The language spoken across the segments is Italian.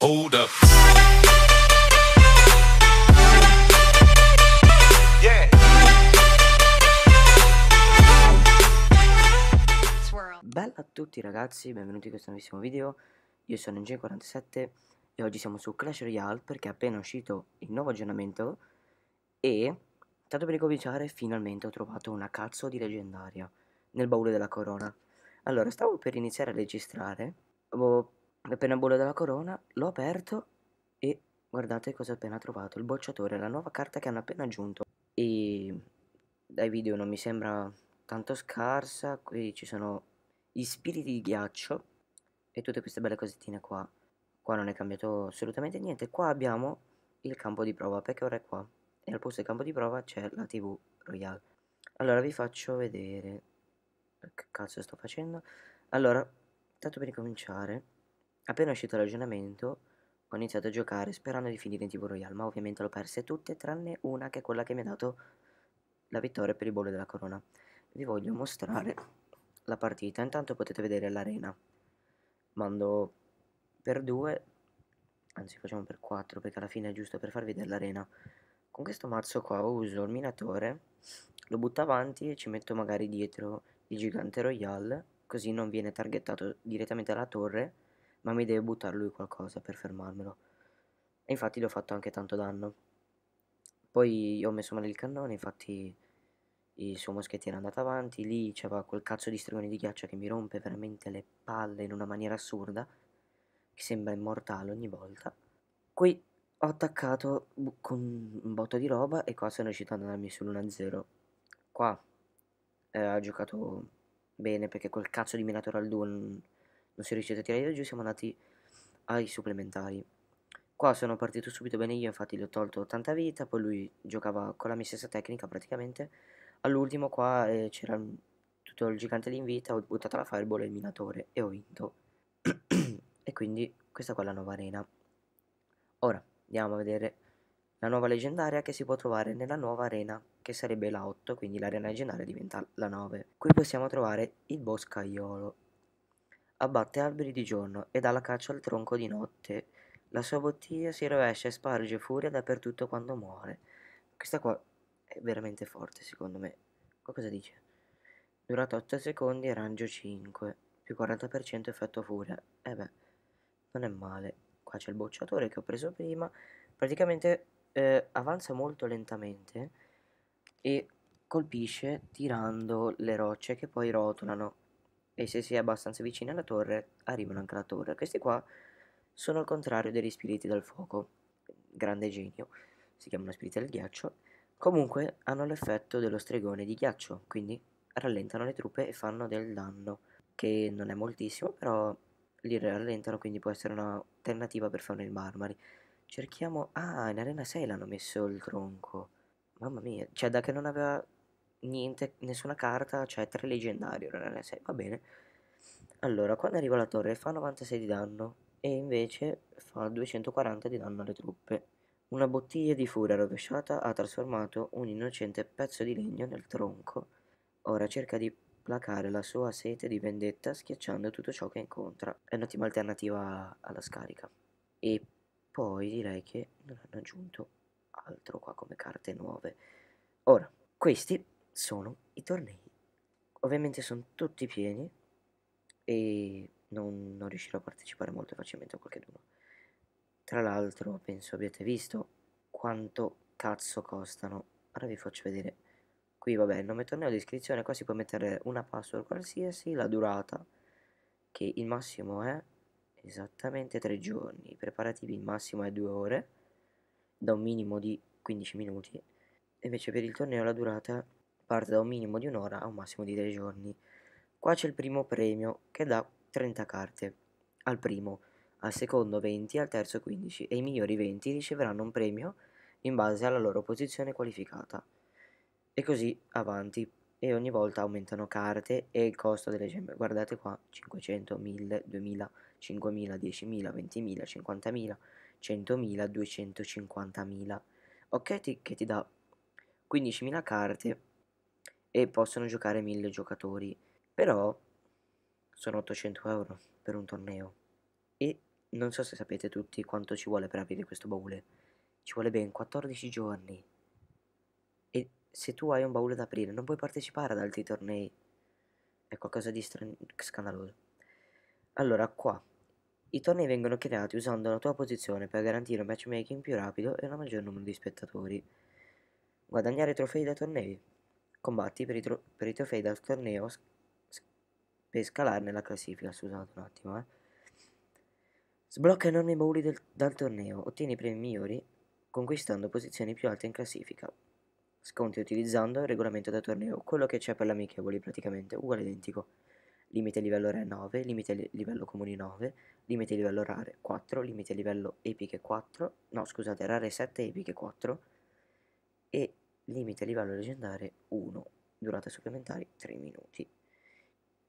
Hold up. Bella a tutti ragazzi, benvenuti in questo nuovissimo video. Io sono NG47 e oggi siamo su Clash Royale perché è appena uscito il nuovo aggiornamento e tanto per ricominciare finalmente ho trovato una cazzo di leggendaria nel baule della corona. Allora, stavo per iniziare a registrare, avevo appena bollo della corona, l'ho aperto e guardate cosa ho appena trovato, il bocciatore, la nuova carta che hanno appena aggiunto. E dai video non mi sembra tanto scarsa, qui ci sono gli spiriti di ghiaccio e tutte queste belle cosettine qua. Qua non è cambiato assolutamente niente, qua abbiamo il campo di prova, perché ora è qua. E al posto del campo di prova c'è la TV Royale. Allora vi faccio vedere che cazzo sto facendo. Allora, tanto per ricominciare, Appena uscito il ragionamento, ho iniziato a giocare sperando di finire in TV Royale, ma ovviamente l'ho perse tutte, tranne una che è quella che mi ha dato la vittoria per il bollo della corona. Vi voglio mostrare la partita, intanto potete vedere l'arena. Mando per due, anzi facciamo per quattro, perché alla fine è giusto per farvi vedere l'arena. Con questo mazzo qua uso il minatore, lo butto avanti e ci metto magari dietro il gigante royale, così non viene targettato direttamente alla torre, ma mi deve buttare lui qualcosa per fermarmelo. E infatti gli ho fatto anche tanto danno. Poi ho messo male il cannone, infatti il suo moschettiere è andato avanti, lì c'era quel cazzo di stregone di ghiaccio che mi rompe veramente le palle in una maniera assurda, che sembra immortale ogni volta. Qui ho attaccato con un botto di roba e qua sono riuscito ad andarmi sull'1-0. Qua eh, ha giocato bene perché quel cazzo di minatore al duel non si è riuscito a tirare giù, siamo andati ai supplementari. Qua sono partito subito bene io, infatti gli ho tolto 80 vita, poi lui giocava con la mia stessa tecnica praticamente. All'ultimo qua eh, c'era tutto il gigante lì in vita, ho buttato la fireball e il minatore e ho vinto. e quindi questa qua è la nuova arena. Ora andiamo a vedere la nuova leggendaria che si può trovare nella nuova arena che sarebbe la 8, quindi l'arena leggendaria diventa la 9. Qui possiamo trovare il boscaiolo abbatte alberi di giorno e dà la caccia al tronco di notte. La sua bottiglia si rovescia e sparge furia dappertutto quando muore. Questa qua è veramente forte, secondo me. Qua cosa dice? Durata 8 secondi e raggio 5, più 40% effetto furia. E eh beh, non è male. Qua c'è il bocciatore che ho preso prima. Praticamente eh, avanza molto lentamente e colpisce tirando le rocce che poi rotolano e se si è abbastanza vicini alla torre arrivano anche alla torre. Questi qua sono al contrario degli spiriti del fuoco, grande genio, si chiamano spiriti del ghiaccio, comunque hanno l'effetto dello stregone di ghiaccio, quindi rallentano le truppe e fanno del danno, che non è moltissimo, però li rallentano, quindi può essere un'alternativa per farne il marmari. Cerchiamo... Ah, in Arena 6 l'hanno messo il tronco. Mamma mia, cioè da che non aveva niente, nessuna carta, cioè 3 leggendari, ora è 6, va bene. Allora, quando arriva la torre fa 96 di danno e invece fa 240 di danno alle truppe. Una bottiglia di furia rovesciata ha trasformato un innocente pezzo di legno nel tronco. Ora cerca di placare la sua sete di vendetta schiacciando tutto ciò che incontra. È un'ottima alternativa alla scarica. E poi direi che non hanno aggiunto altro qua come carte nuove. Ora, questi sono i tornei. Ovviamente sono tutti pieni e non, non riuscirò a partecipare molto facilmente a qualcuno. Tra l'altro penso abbiate visto quanto cazzo costano. Ora vi faccio vedere. Qui vabbè, il nome torneo, descrizione, qua si può mettere una password qualsiasi, la durata, che il massimo è esattamente 3 giorni, i preparativi il massimo è 2 ore, da un minimo di 15 minuti, invece per il torneo la durata parte da un minimo di un'ora a un massimo di tre giorni. Qua c'è il primo premio che dà 30 carte al primo, al secondo 20, al terzo 15 e i migliori 20 riceveranno un premio in base alla loro posizione qualificata. E così avanti e ogni volta aumentano carte e il costo delle gemme. Guardate qua, 500, 1000, 2000, 5000, 10000, 20000, 50000, 100000, 250000. Ok, ti, che ti dà 15.000 carte e possono giocare mille giocatori, però sono 800 euro per un torneo e non so se sapete tutti quanto ci vuole per aprire questo baule, ci vuole ben 14 giorni e se tu hai un baule da aprire non puoi partecipare ad altri tornei, è qualcosa di scandaloso. Allora qua i tornei vengono creati usando la tua posizione per garantire un matchmaking più rapido e un maggior numero di spettatori. Guadagnare trofei da tornei combatti per i, per i trofei dal torneo per scalarne la classifica. Scusate un attimo, eh. Sblocca enormi bauli del, dal torneo, ottieni i premi migliori conquistando posizioni più alte in classifica. Sconti utilizzando il regolamento da torneo, quello che c'è per l'amichevoli praticamente, uguale identico. Limite livello re 9, limite livello comuni 9, limite livello rare 4, limite livello epiche 4, no scusate, rare 7 epiche 4 e limite livello leggendario 1, durata supplementari 3 minuti.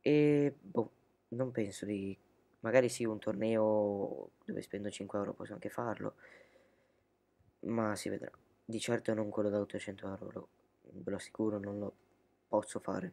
E boh, non penso di... magari sì un torneo dove spendo 5 euro posso anche farlo, ma si vedrà. Di certo non quello da 800 euro, ve lo assicuro, non lo posso fare.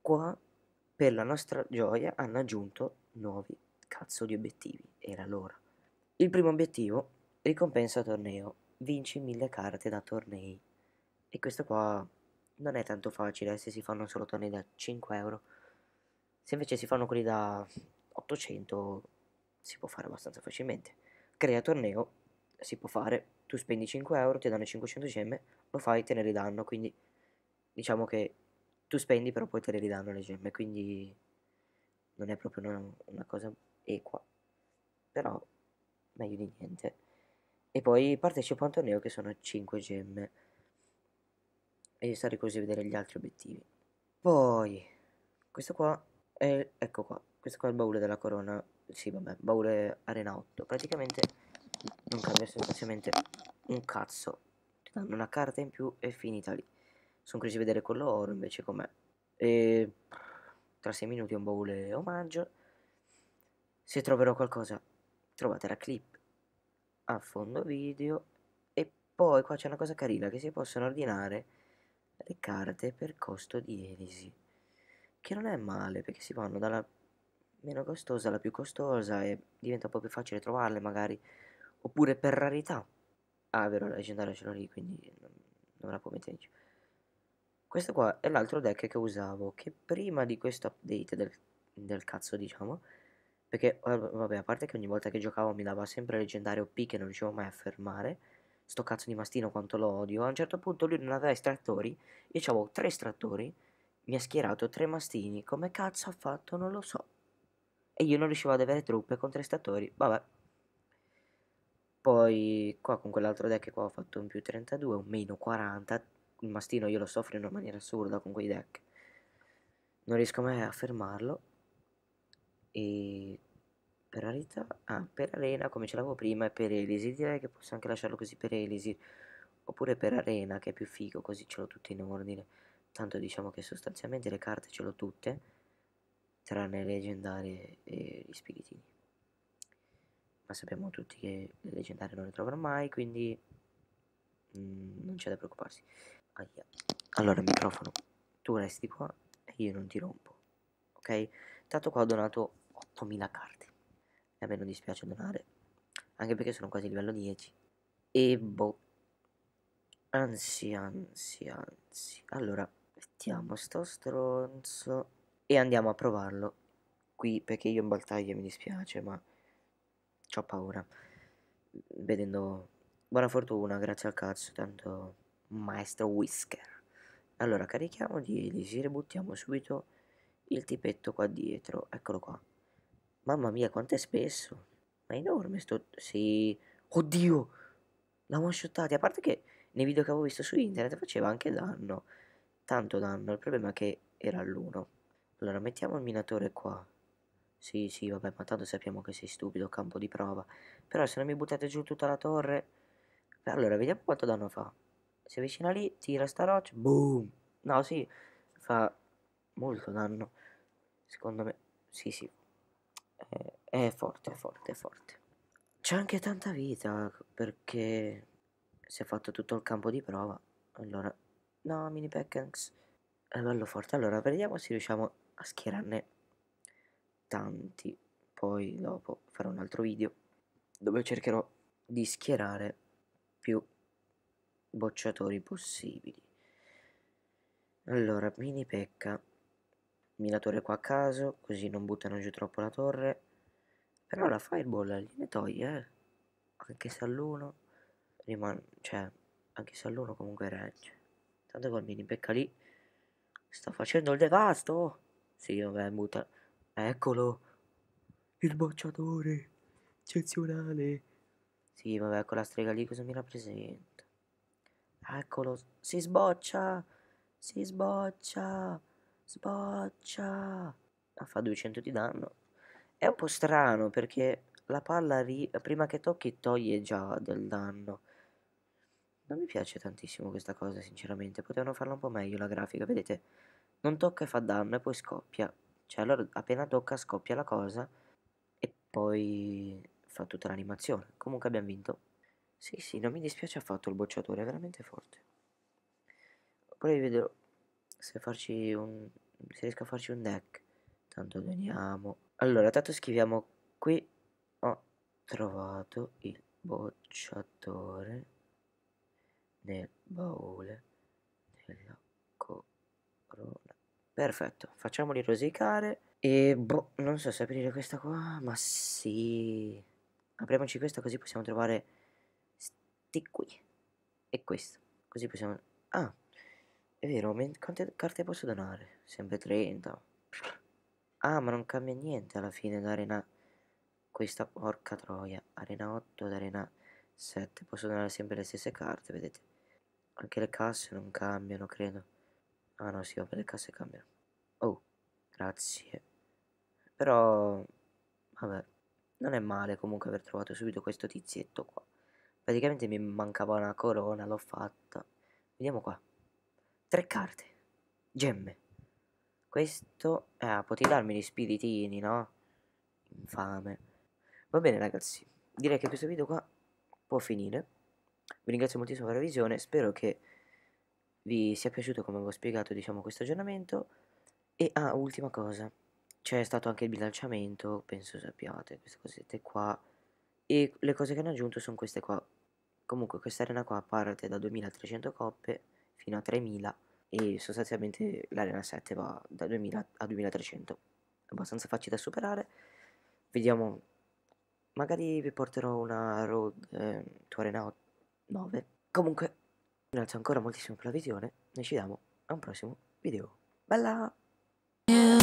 Qua, per la nostra gioia, hanno aggiunto nuovi cazzo di obiettivi. Era l'ora. Il primo obiettivo, ricompensa torneo, vinci 1000 carte da tornei e questo qua non è tanto facile eh, se si fanno solo tornei da 5 euro. Se invece si fanno quelli da 800 si può fare abbastanza facilmente. Crea torneo, si può fare, tu spendi 5 euro, ti danno 500 gemme, lo fai, e te ne ridanno, quindi diciamo che tu spendi però poi te ne ridanno le gemme, quindi non è proprio una, una cosa equa, però meglio di niente. E poi partecipa a un torneo che sono 5 gemme e stare così a vedere gli altri obiettivi. Poi, questo qua è, ecco qua, questo qua è il baule della corona, sì vabbè, baule arena 8, praticamente non cambia semplicemente un cazzo, ti danno una carta in più e finita lì. Sono curioso di vedere quello oro invece com'è. E tra 6 minuti un baule omaggio. Se troverò qualcosa, trovate la clip a fondo video. E poi qua c'è una cosa carina che si possono ordinare le carte per costo di Elisi. Che non è male, perché si vanno dalla meno costosa alla più costosa e diventa un po' più facile trovarle magari. Oppure per rarità. Ah, è vero, la leggendaria ce l'ho lì, quindi non, non la può mettere Questo qua è l'altro deck che usavo, che prima di questo update del, del cazzo, diciamo, perché, vabbè, a parte che ogni volta che giocavo mi dava sempre leggendario P che non riuscivo mai a fermare, sto cazzo di mastino quanto lo odio, a un certo punto lui non aveva estrattori, io avevo tre estrattori, mi ha schierato tre mastini, come cazzo ha fatto non lo so. E io non riuscivo ad avere truppe con tre estrattori, vabbè. Poi qua con quell'altro deck qua ho fatto un più 32, un meno 40, il mastino io lo soffro in una maniera assurda con quei deck. Non riesco mai a fermarlo. E per Arita, ah, per Arena come ce l'avevo prima e per Elisir direi che posso anche lasciarlo così per Elisir oppure per Arena che è più figo così ce l'ho tutte in ordine tanto diciamo che sostanzialmente le carte ce l'ho tutte tranne le leggendarie e gli spiritini ma sappiamo tutti che le leggendarie non le troverò mai quindi mh, mm, non c'è da preoccuparsi Aia. allora microfono tu resti qua e io non ti rompo ok tanto qua ho donato 8000 carte e a me non dispiace donare. Anche perché sono quasi livello 10. E boh. Anzi, anzi, anzi. Allora, mettiamo sto stronzo e andiamo a provarlo. Qui, perché io in battaglia mi dispiace, ma... ho paura. Vedendo... Buona fortuna, grazie al cazzo, tanto... Maestro Whisker. Allora, carichiamo di Elisir, buttiamo subito il tipetto qua dietro, eccolo qua. Mamma mia, quanto è spesso. Ma è enorme sto... Sì. Oddio! L'ha one-shottati. A parte che nei video che avevo visto su internet faceva anche danno. Tanto danno. Il problema è che era all'1. Allora, mettiamo il minatore qua. Sì, sì, vabbè, ma tanto sappiamo che sei stupido, campo di prova. Però se non mi buttate giù tutta la torre... Allora, vediamo quanto danno fa. Si avvicina lì, tira sta roccia, boom! No, sì, fa molto danno. Secondo me... Sì, sì, è, è forte, forte, forte. C'è anche tanta vita perché si è fatto tutto il campo di prova. Allora, no, mini Peckens è bello forte. Allora, vediamo se riusciamo a schierarne tanti. Poi dopo farò un altro video dove cercherò di schierare più bocciatori possibili. Allora, mini pecca minatore qua a caso, così non buttano giù troppo la torre. Però la fireball gliene toglie, eh. Anche se all'uno rimane, cioè, anche se all'uno comunque regge. Tanto col mini pecca lì. Sta facendo il devasto! Sì, vabbè, butta. Eccolo! Il bocciatore! Eccezionale! Sì, vabbè, con la strega lì cosa mi rappresenta? Eccolo, si sboccia! Si sboccia! Sboccia! Ah, fa 200 di danno. È un po' strano perché la palla prima che tocchi toglie già del danno. Non mi piace tantissimo questa cosa, sinceramente. Potevano farla un po' meglio la grafica, vedete? Non tocca e fa danno e poi scoppia. Cioè, allora appena tocca scoppia la cosa e poi fa tutta l'animazione. Comunque abbiamo vinto. Sì, sì, non mi dispiace affatto il bocciatore, è veramente forte. Poi vi vedrò se farci un se riesco a farci un deck tanto veniamo allora tanto scriviamo qui ho trovato il bocciatore nel baule della corona perfetto facciamoli rosicare e boh non so se aprire questa qua ma sì apriamoci questa così possiamo trovare sti qui e questo così possiamo ah è vero, quante carte posso donare? Sempre 30. Ah, ma non cambia niente alla fine d'arena... Questa porca troia. Arena 8 ed arena 7. Posso donare sempre le stesse carte, vedete? Anche le casse non cambiano, credo. Ah no, sì, vabbè, le casse cambiano. Oh, grazie. Però... Vabbè. Non è male comunque aver trovato subito questo tizietto qua. Praticamente mi mancava una corona, l'ho fatta. Vediamo qua. Tre carte. Gemme. Questo... Ah, potevi darmi gli spiritini, no? Infame. Va bene, ragazzi. Direi che questo video qua può finire. Vi ringrazio moltissimo per la visione. Spero che vi sia piaciuto, come ho spiegato, diciamo, questo aggiornamento. E, ah, ultima cosa. C'è stato anche il bilanciamento, penso sappiate, queste cosette qua. E le cose che hanno aggiunto sono queste qua. Comunque questa arena qua parte da 2300 coppe fino a 3.000 e sostanzialmente l'arena 7 va da 2.000 a 2.300. Abbastanza facile da superare. Vediamo, magari vi porterò una road eh, to arena 9. Comunque, ringrazio ancora moltissimo per la visione. Noi ci vediamo a un prossimo video. Bella! Yeah.